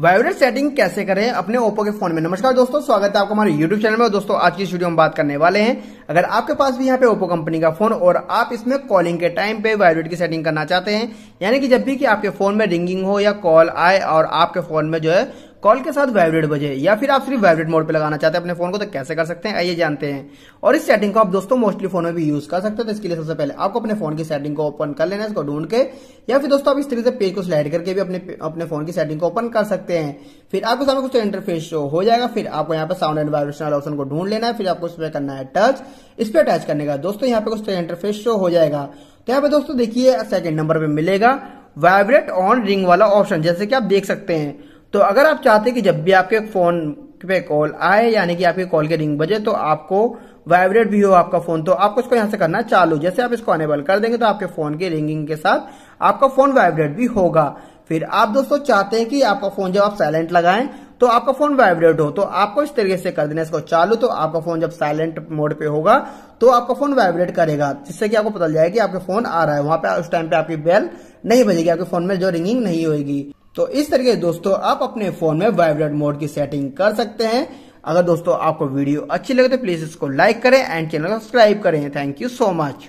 vibrate setting कैसे करें अपने ओप्पो के फोन में नमस्कार दोस्तों स्वागत है आपको हमारे यूट्यूब चैनल में दोस्तों आज की इस वीडियो में बात करने वाले हैं अगर आपके पास भी यहाँ पे ओप्पो कंपनी का फोन और आप इसमें कॉलिंग के टाइम पे वाइब्रेट की सेटिंग करना चाहते हैं यानी कि जब भी कि आपके फोन में रिंगिंग हो या कॉल आए और आपके फोन में जो है कॉल के साथ वाइब्रेट बजे या फिर आप सिर्फ वाइब्रेट मोड पे लगाना चाहते हैं अपने फोन को तो कैसे कर सकते हैं आइए जानते हैं और इस सेटिंग को आप दोस्तों मोस्टली फोन में भी यूज कर सकते हैं तो इसके लिए सबसे पहले आपको अपने फोन की सेटिंग को ओपन कर लेना है इसको ढूंढ के या फिर दोस्तों आप इस तरीके से पेज को स्लाइड करके भी अपने अपने फोन की सेटिंग को ओपन कर सकते हैं फिर आपके सामने कुछ इंटरफेस शो हो जाएगा फिर आपको यहाँ पर साउंड एंड वाइब्रेशन ऑप्शन को ढूंढ लेना है फिर आपको इस पर करना है टच इस पर अटैच करने का दोस्तों यहाँ पे कुछ इंटरफेस शो हो जाएगा तो यहाँ पे दोस्तों देखिए सेकंड नंबर पे मिलेगा वाइब्रेट ऑन रिंग वाला ऑप्शन जैसे कि आप देख सकते हैं तो अगर आप चाहते कि जब भी आपके फोन पे कॉल आए यानी कि आपके कॉल के रिंग बजे तो आपको वाइब्रेट भी हो आपका फोन तो आपको इसको यहां से करना चालू जैसे आप इसको अनेबल कर देंगे तो आपके फोन की रिंगिंग के साथ आपका फोन वाइब्रेट भी होगा फिर आप दोस्तों चाहते हैं कि आपका फोन जब आप साइलेंट लगाएं तो आपका फोन वाइब्रेट हो तो आपको इस तरीके से कर देना इसको चालू तो आपका फोन जब साइलेंट मोड पे होगा तो आपका फोन वाइब्रेट करेगा जिससे कि आपको पता चल जाएगा कि आपका फोन आ रहा है वहां पे उस टाइम पे आपकी बेल नहीं बजेगी आपके फोन में जो रिंगिंग नहीं होगी तो इस तरीके से दोस्तों आप अपने फोन में वाइब्रेट मोड की सेटिंग कर सकते हैं अगर दोस्तों आपको वीडियो अच्छी लगे तो प्लीज इसको लाइक करें एंड चैनल को सब्सक्राइब करें थैंक यू सो मच